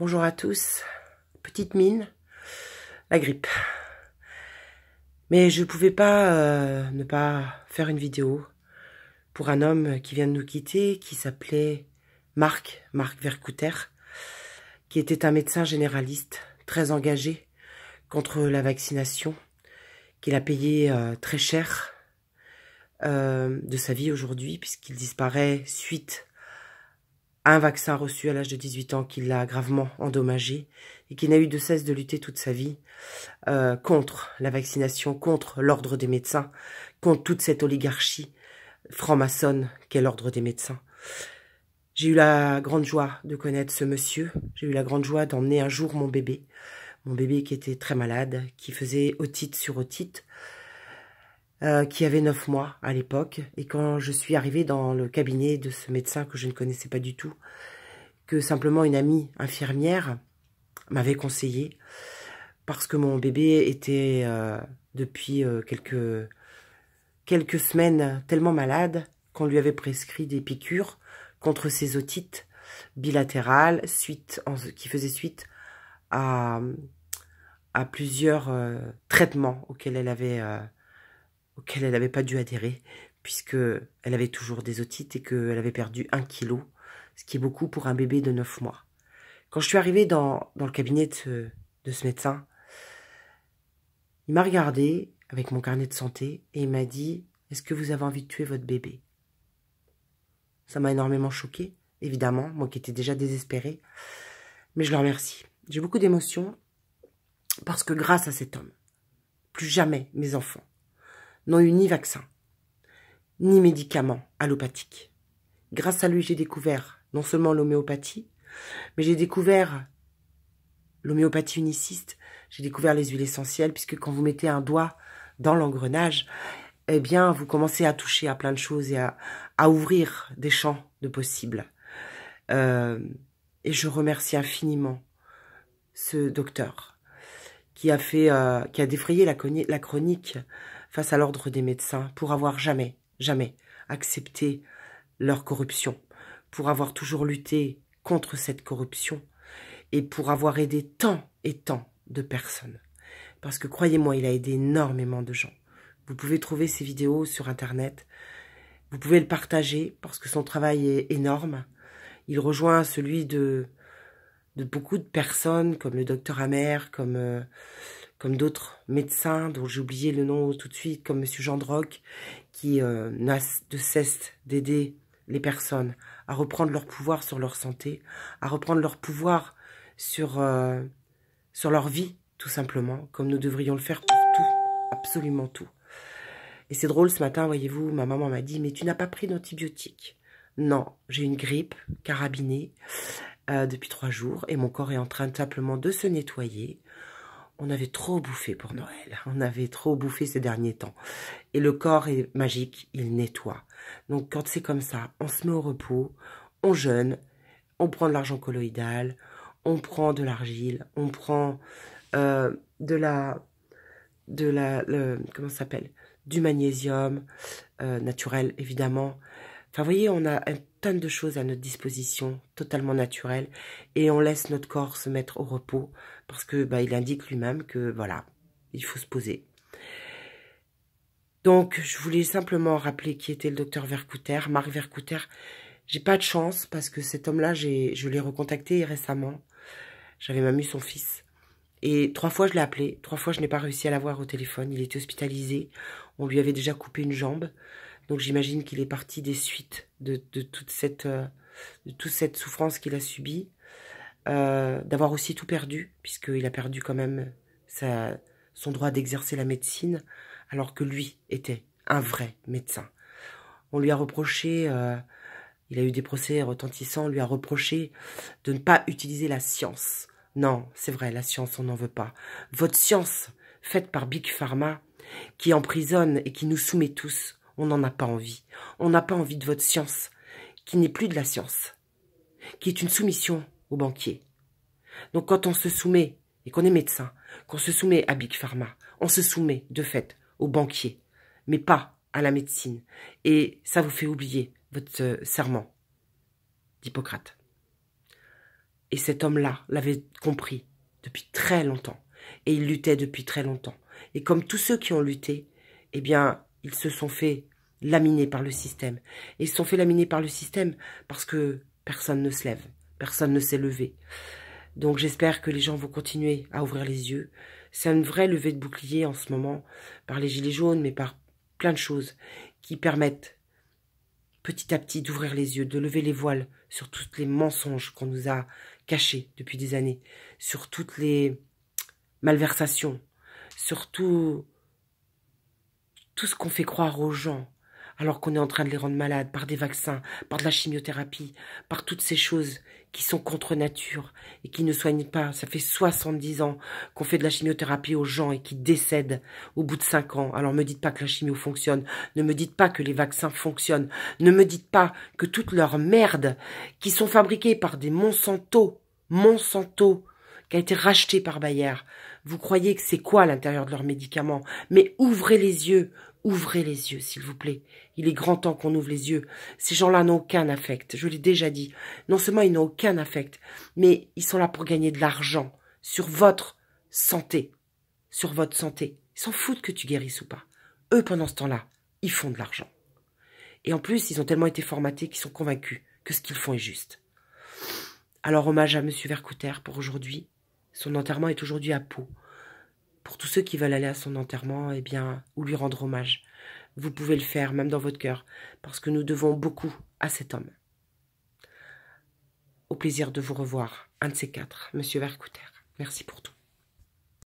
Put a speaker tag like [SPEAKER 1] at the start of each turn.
[SPEAKER 1] Bonjour à tous. Petite mine, la grippe. Mais je ne pouvais pas euh, ne pas faire une vidéo pour un homme qui vient de nous quitter, qui s'appelait Marc, Marc Vercouter, qui était un médecin généraliste très engagé contre la vaccination, qu'il a payé euh, très cher euh, de sa vie aujourd'hui, puisqu'il disparaît suite un vaccin reçu à l'âge de 18 ans qui l'a gravement endommagé et qui n'a eu de cesse de lutter toute sa vie euh, contre la vaccination, contre l'ordre des médecins, contre toute cette oligarchie franc-maçonne qu'est l'ordre des médecins. J'ai eu la grande joie de connaître ce monsieur, j'ai eu la grande joie d'emmener un jour mon bébé, mon bébé qui était très malade, qui faisait otite sur otite, euh, qui avait 9 mois à l'époque. Et quand je suis arrivée dans le cabinet de ce médecin que je ne connaissais pas du tout, que simplement une amie infirmière m'avait conseillé, parce que mon bébé était euh, depuis euh, quelques, quelques semaines tellement malade qu'on lui avait prescrit des piqûres contre ses otites bilatérales suite en, qui faisaient suite à, à plusieurs traitements auxquels elle avait auquel elle n'avait pas dû adhérer, puisque elle avait toujours des otites et qu'elle avait perdu un kilo, ce qui est beaucoup pour un bébé de 9 mois. Quand je suis arrivée dans, le cabinet de ce, médecin, il m'a regardée avec mon carnet de santé et il m'a dit Est-ce que vous avez envie de tuer votre bébé Ça m'a énormément choquée, évidemment, moi qui étais déjà désespérée, mais je le remercie. J'ai beaucoup d'émotions parce que grâce à cet homme, plus jamais mes enfants n'ont eu ni vaccin, ni médicaments allopathiques. Grâce à lui, j'ai découvert non seulement l'homéopathie, mais j'ai découvert l'homéopathie uniciste, j'ai découvert les huiles essentielles, puisque quand vous mettez un doigt dans l'engrenage, eh bien, vous commencez à toucher à plein de choses et à, ouvrir des champs de possibles. Euh, et je remercie infiniment ce docteur qui a fait, euh, qui a défrayé la chronique face à l'ordre des médecins pour avoir jamais, jamais accepté leur corruption, pour avoir toujours lutté contre cette corruption et pour avoir aidé tant et tant de personnes. Parce que croyez-moi, il a aidé énormément de gens. Vous pouvez trouver ses vidéos sur Internet. Vous pouvez le partager parce que son travail est énorme. Il rejoint celui de de beaucoup de personnes, comme le docteur Amer, comme, euh, comme d'autres médecins dont j'ai oublié le nom tout de suite, comme Monsieur Jean Gendroc, qui euh, n'a de cesse d'aider les personnes à reprendre leur pouvoir sur leur santé, à reprendre leur pouvoir sur, euh, sur leur vie, tout simplement, comme nous devrions le faire pour tout, absolument tout. Et c'est drôle, ce matin, voyez-vous, ma maman m'a dit « Mais tu n'as pas pris d'antibiotiques ?» Non, j'ai une grippe carabinée. Euh, depuis trois jours et mon corps est en train simplement de se nettoyer. On avait trop bouffé pour Noël, on avait trop bouffé ces derniers temps. Et le corps est magique, il nettoie. Donc quand c'est comme ça, on se met au repos, on jeûne, on prend de l'argent colloïdal, on prend de l'argile, on prend euh, de la... De la comment s'appelle Du magnésium euh, naturel, évidemment. Enfin, vous voyez, on a un tonnes de choses à notre disposition, totalement naturelles, et on laisse notre corps se mettre au repos parce que bah, il indique lui-même que voilà, il faut se poser. Donc, je voulais simplement rappeler qui était le docteur Vercouter, Marc Vercouter. J'ai pas de chance parce que cet homme-là, je l'ai recontacté récemment. J'avais même eu son fils. Et trois fois, je l'ai appelé. Trois fois, je n'ai pas réussi à l'avoir au téléphone. Il était hospitalisé. On lui avait déjà coupé une jambe. Donc j'imagine qu'il est parti des suites de, euh, toute, cette, souffrance qu'il a subie, euh, d'avoir aussi tout perdu, puisqu'il a perdu quand même son droit d'exercer la médecine, alors que lui était un vrai médecin. On lui a reproché, euh, il a eu des procès retentissants, on lui a reproché de ne pas utiliser la science. Non, c'est vrai, la science, on n'en veut pas. Votre science, faite par Big Pharma, qui emprisonne et qui nous soumet tous, on n'en a pas envie. On n'a pas envie de votre science, qui n'est plus de la science, qui est une soumission aux banquiers. Donc quand on se soumet, et qu'on est médecin, qu'on se soumet à Big Pharma, on se soumet de fait aux banquiers, mais pas à la médecine. Et ça vous fait oublier votre euh, serment d'Hippocrate. Et cet homme-là l'avait compris depuis très longtemps. Et il luttait depuis très longtemps. Et comme tous ceux qui ont lutté, eh bien, ils se sont fait laminés par le système. Et ils se sont fait laminer par le système parce que personne ne se lève, personne ne s'est levé. Donc j'espère que les gens vont continuer à ouvrir les yeux. C'est une vraie levée de bouclier en ce moment par les gilets jaunes, mais par plein de choses qui permettent petit à petit d'ouvrir les yeux, de lever les voiles sur tous les mensonges qu'on nous a cachés depuis des années, sur toutes les malversations, sur tout ce qu'on fait croire aux gens, alors qu'on est en train de les rendre malades par des vaccins, par de la chimiothérapie, par toutes ces choses qui sont contre nature et qui ne soignent pas. Ça fait 70 ans qu'on fait de la chimiothérapie aux gens et qui décèdent au bout de 5 ans. Alors me dites pas que la chimio fonctionne, ne me dites pas que les vaccins fonctionnent, ne me dites pas que toute leur merde qui sont fabriquées par des Monsanto, Monsanto, qui a été racheté par Bayer. Vous croyez que c'est quoi l'intérieur de leurs médicaments Mais ouvrez les yeux, Ouvrez les yeux, s'il vous plaît. Il est grand temps qu'on ouvre les yeux. Ces gens-là n'ont aucun affect, je l'ai déjà dit. Non seulement ils n'ont aucun affect, mais ils sont là pour gagner de l'argent sur votre santé. Sur votre santé. Ils s'en foutent que tu guérisses ou pas. Eux, pendant ce temps-là, ils font de l'argent. Et en plus, ils ont tellement été formatés qu'ils sont convaincus que ce qu'ils font est juste. Alors, hommage à M. Vercouter pour aujourd'hui. Son enterrement est aujourd'hui à Pau pour tous ceux qui veulent aller à son enterrement, eh bien, ou lui rendre hommage. Vous pouvez le faire, même dans votre cœur, parce que nous devons beaucoup à cet homme. Au plaisir de vous revoir, un de ces quatre, Monsieur Vercouter. Merci pour tout.